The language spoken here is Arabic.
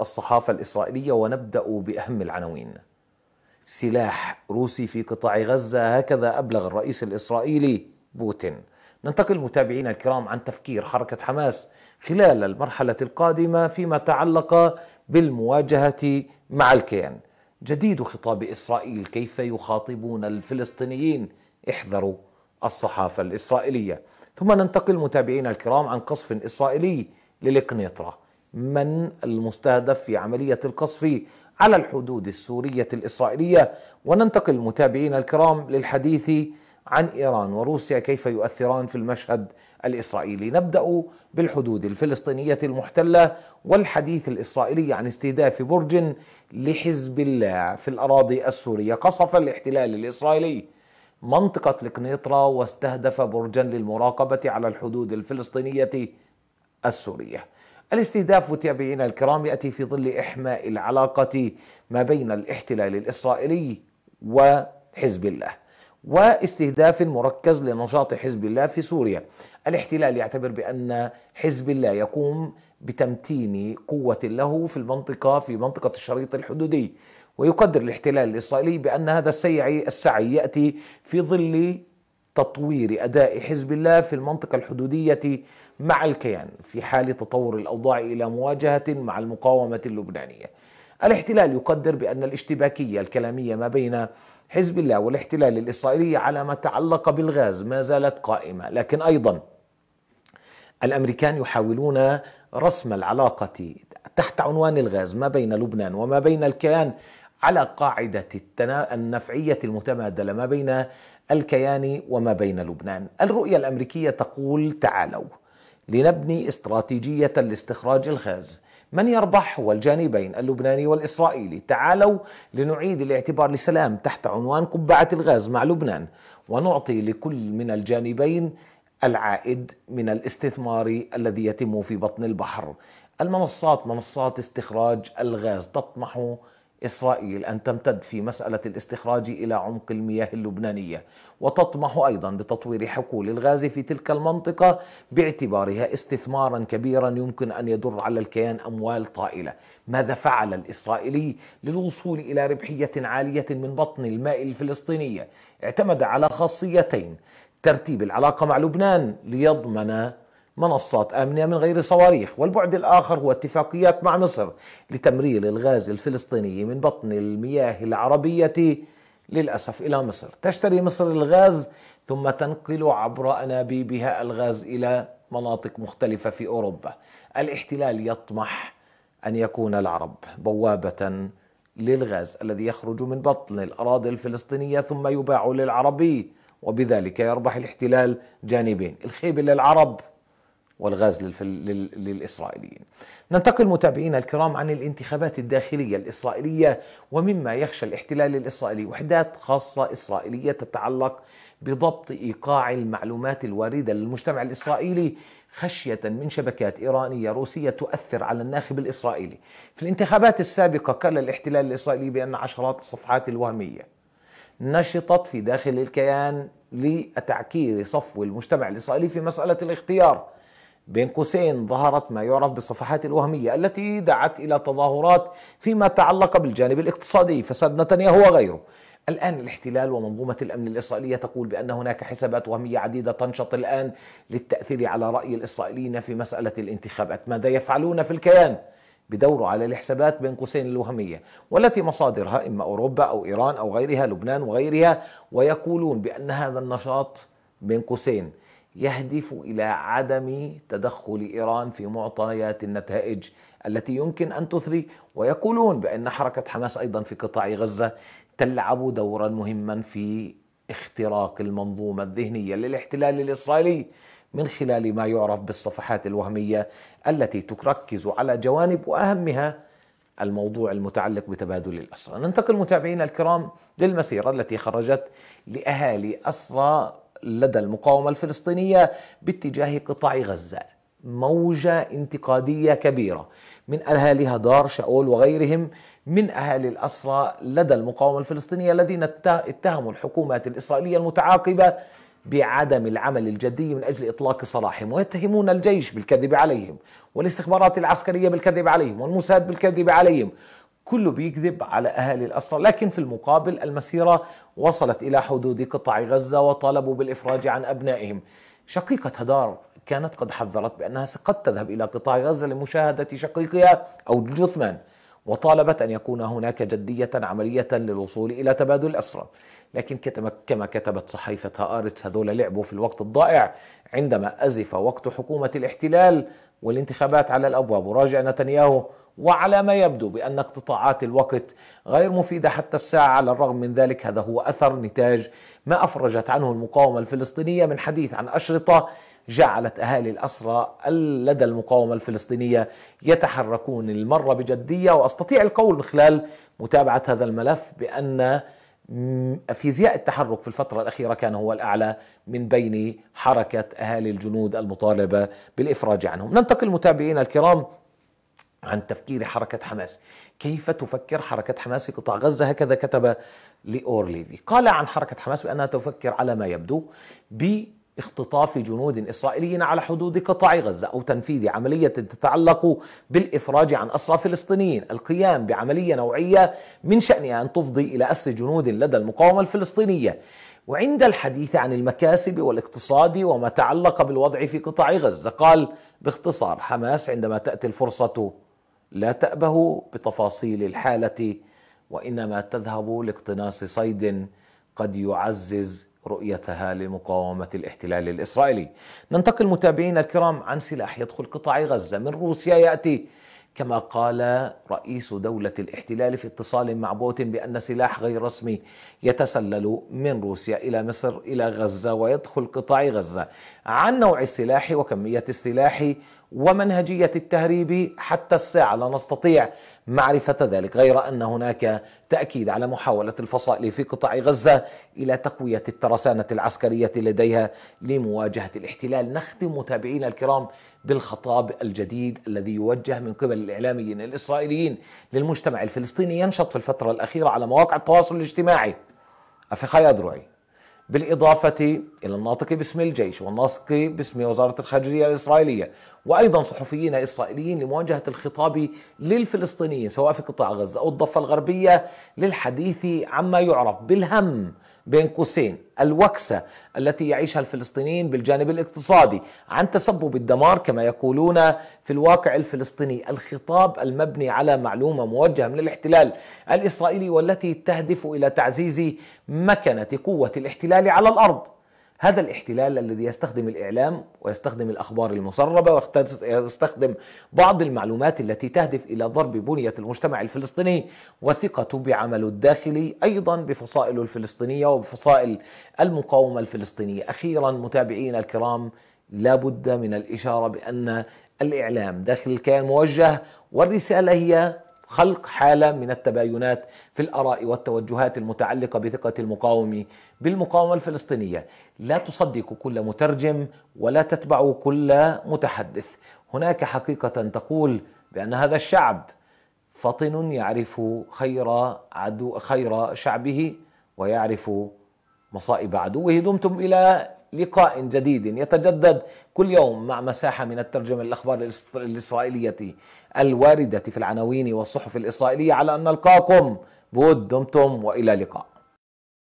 الصحافة الإسرائيلية ونبدأ بأهم العناوين سلاح روسي في قطاع غزة هكذا أبلغ الرئيس الإسرائيلي بوتين ننتقل متابعينا الكرام عن تفكير حركة حماس خلال المرحلة القادمة فيما تعلق بالمواجهة مع الكيان جديد خطاب إسرائيل كيف يخاطبون الفلسطينيين احذروا الصحافة الإسرائيلية ثم ننتقل متابعينا الكرام عن قصف إسرائيلي للقنيطرة من المستهدف في عملية القصف على الحدود السورية الإسرائيلية وننتقل متابعينا الكرام للحديث عن إيران وروسيا كيف يؤثران في المشهد الإسرائيلي نبدأ بالحدود الفلسطينية المحتلة والحديث الإسرائيلي عن استهداف برج لحزب الله في الأراضي السورية قصف الاحتلال الإسرائيلي منطقة القنيطرة واستهدف برجا للمراقبة على الحدود الفلسطينية السورية الاستهداف متابعينا الكرام ياتي في ظل احماء العلاقه ما بين الاحتلال الاسرائيلي وحزب الله واستهداف مركز لنشاط حزب الله في سوريا. الاحتلال يعتبر بان حزب الله يقوم بتمتين قوه له في المنطقه في منطقه الشريط الحدودي ويقدر الاحتلال الاسرائيلي بان هذا السعي السعي ياتي في ظل تطوير اداء حزب الله في المنطقه الحدوديه مع الكيان في حال تطور الاوضاع الى مواجهه مع المقاومه اللبنانيه. الاحتلال يقدر بان الاشتباكيه الكلاميه ما بين حزب الله والاحتلال الاسرائيلي على ما تعلق بالغاز ما زالت قائمه، لكن ايضا الامريكان يحاولون رسم العلاقه تحت عنوان الغاز ما بين لبنان وما بين الكيان على قاعدة النفعية المتبادلة ما بين الكيان وما بين لبنان الرؤية الأمريكية تقول تعالوا لنبني استراتيجية لاستخراج الغاز من يربح هو الجانبين اللبناني والإسرائيلي تعالوا لنعيد الاعتبار لسلام تحت عنوان قبعة الغاز مع لبنان ونعطي لكل من الجانبين العائد من الاستثمار الذي يتم في بطن البحر المنصات منصات استخراج الغاز تطمح إسرائيل أن تمتد في مسألة الاستخراج إلى عمق المياه اللبنانية وتطمح أيضا بتطوير حقول الغاز في تلك المنطقة باعتبارها استثمارا كبيرا يمكن أن يدر على الكيان أموال طائلة ماذا فعل الإسرائيلي للوصول إلى ربحية عالية من بطن الماء الفلسطينية اعتمد على خاصيتين ترتيب العلاقة مع لبنان ليضمن منصات آمنة من غير صواريخ والبعد الآخر هو اتفاقيات مع مصر لتمرير الغاز الفلسطيني من بطن المياه العربية للأسف إلى مصر تشتري مصر الغاز ثم تنقل عبر أنابيبها الغاز إلى مناطق مختلفة في أوروبا الاحتلال يطمح أن يكون العرب بوابة للغاز الذي يخرج من بطن الأراضي الفلسطينية ثم يباع للعربي وبذلك يربح الاحتلال جانبين الخيبة للعرب والغاز للإسرائيليين ننتقل متابعينا الكرام عن الانتخابات الداخلية الإسرائيلية ومما يخشى الاحتلال الإسرائيلي وحدات خاصة إسرائيلية تتعلق بضبط إيقاع المعلومات الواردة للمجتمع الإسرائيلي خشية من شبكات إيرانية روسية تؤثر على الناخب الإسرائيلي في الانتخابات السابقة قال الاحتلال الإسرائيلي بأن عشرات الصفحات الوهمية نشطت في داخل الكيان لتعكير صفو المجتمع الإسرائيلي في مسألة الاختيار بين قوسين ظهرت ما يعرف بالصفحات الوهمية التي دعت إلى تظاهرات فيما تعلق بالجانب الاقتصادي فساد نتنياهو وغيره الآن الاحتلال ومنظومة الأمن الإسرائيلية تقول بأن هناك حسابات وهمية عديدة تنشط الآن للتأثير على رأي الإسرائيليين في مسألة الانتخابات ماذا يفعلون في الكيان؟ بدوروا على الحسابات بين قوسين الوهمية والتي مصادرها إما أوروبا أو إيران أو غيرها لبنان وغيرها ويقولون بأن هذا النشاط بين قوسين يهدف الى عدم تدخل ايران في معطيات النتائج التي يمكن ان تثري ويقولون بان حركه حماس ايضا في قطاع غزه تلعب دورا مهما في اختراق المنظومه الذهنيه للاحتلال الاسرائيلي من خلال ما يعرف بالصفحات الوهميه التي تركز على جوانب واهمها الموضوع المتعلق بتبادل الأسرى ننتقل متابعينا الكرام للمسيرة التي خرجت لأهالي أسرى لدى المقاومة الفلسطينية باتجاه قطاع غزة موجة انتقادية كبيرة من أهاليها دار شاول وغيرهم من أهالي الأسرى لدى المقاومة الفلسطينية الذين اتهموا الحكومات الإسرائيلية المتعاقبة بعدم العمل الجدي من اجل اطلاق سراحهم ويتهمون الجيش بالكذب عليهم والاستخبارات العسكريه بالكذب عليهم والموساد بالكذب عليهم كله بيكذب على أهالي الأسرى لكن في المقابل المسيرة وصلت إلى حدود قطاع غزة وطالبوا بالإفراج عن أبنائهم شقيقة هدار كانت قد حذرت بأنها قد تذهب إلى قطاع غزة لمشاهدة شقيقها أو جثمان وطالبت أن يكون هناك جدية عملية للوصول إلى تبادل الأسرى لكن كما كتبت صحيفة هآرتس هذول لعبوا في الوقت الضائع عندما أزف وقت حكومة الاحتلال والانتخابات على الأبواب وراجع نتنياهو وعلى ما يبدو بأن اقتطاعات الوقت غير مفيدة حتى الساعة على الرغم من ذلك هذا هو أثر نتاج ما أفرجت عنه المقاومة الفلسطينية من حديث عن أشرطة جعلت أهالي الأسرى لدى المقاومة الفلسطينية يتحركون المرة بجدية وأستطيع القول من خلال متابعة هذا الملف بأن فيزياء التحرك في الفترة الأخيرة كان هو الأعلى من بين حركة أهالي الجنود المطالبة بالإفراج عنهم ننتقل متابعينا الكرام عن تفكير حركة حماس كيف تفكر حركة حماس في قطاع غزة هكذا كتب لأور ليفي قال عن حركة حماس بأنها تفكر على ما يبدو باختطاف جنود إسرائيليين على حدود قطاع غزة أو تنفيذ عملية تتعلق بالإفراج عن أسرى فلسطينيين القيام بعملية نوعية من شأنها أن تفضي إلى أسر جنود لدى المقاومة الفلسطينية وعند الحديث عن المكاسب والاقتصاد وما تعلق بالوضع في قطاع غزة قال باختصار حماس عندما تأتي الفرصة لا تأبه بتفاصيل الحالة وإنما تذهب لاقتناص صيد قد يعزز رؤيتها لمقاومة الاحتلال الإسرائيلي ننتقل متابعينا الكرام عن سلاح يدخل قطاع غزة من روسيا يأتي كما قال رئيس دولة الاحتلال في اتصال مع بوتين بأن سلاح غير رسمي يتسلل من روسيا إلى مصر إلى غزة ويدخل قطاع غزة عن نوع السلاح وكمية السلاح ومنهجية التهريب حتى الساعة لا نستطيع معرفة ذلك غير أن هناك تأكيد على محاولة الفصائل في قطاع غزة إلى تقوية الترسانة العسكرية لديها لمواجهة الاحتلال نختم متابعينا الكرام بالخطاب الجديد الذي يوجه من قبل الاعلاميين الاسرائيليين للمجتمع الفلسطيني ينشط في الفتره الاخيره على مواقع التواصل الاجتماعي افخاي أدرعي بالإضافة إلى الناطق باسم الجيش والناطق باسم وزارة الخارجية الإسرائيلية وايضا صحفيين اسرائيليين لمواجهه الخطاب للفلسطينيين سواء في قطاع غزه او الضفه الغربيه للحديث عما يعرف بالهم بين قوسين الوكسه التي يعيشها الفلسطينيين بالجانب الاقتصادي عن تسبب الدمار كما يقولون في الواقع الفلسطيني الخطاب المبني على معلومه موجهه من الاحتلال الاسرائيلي والتي تهدف الى تعزيز مكنه قوه الاحتلال على الارض هذا الاحتلال الذي يستخدم الإعلام ويستخدم الأخبار المسربة ويستخدم بعض المعلومات التي تهدف إلى ضرب بنية المجتمع الفلسطيني وثقة بعمله الداخلي أيضا بفصائله الفلسطينية وبفصائل المقاومة الفلسطينية أخيرا متابعينا الكرام لا بد من الإشارة بأن الإعلام داخل الكيان موجه والرسالة هي خلق حالة من التباينات في الآراء والتوجهات المتعلقة بثقة المقاوم بالمقاومة الفلسطينية لا تصدق كل مترجم ولا تتبع كل متحدث هناك حقيقة تقول بأن هذا الشعب فطن يعرف خير عدو خير شعبه ويعرف مصائب عدوه دمتم إلى لقاء جديد يتجدد كل يوم مع مساحة من الترجمة للأخبار الإسرائيلية الواردة في العناوين والصحف الإسرائيلية على أن نلقاكم بود دمتم وإلى لقاء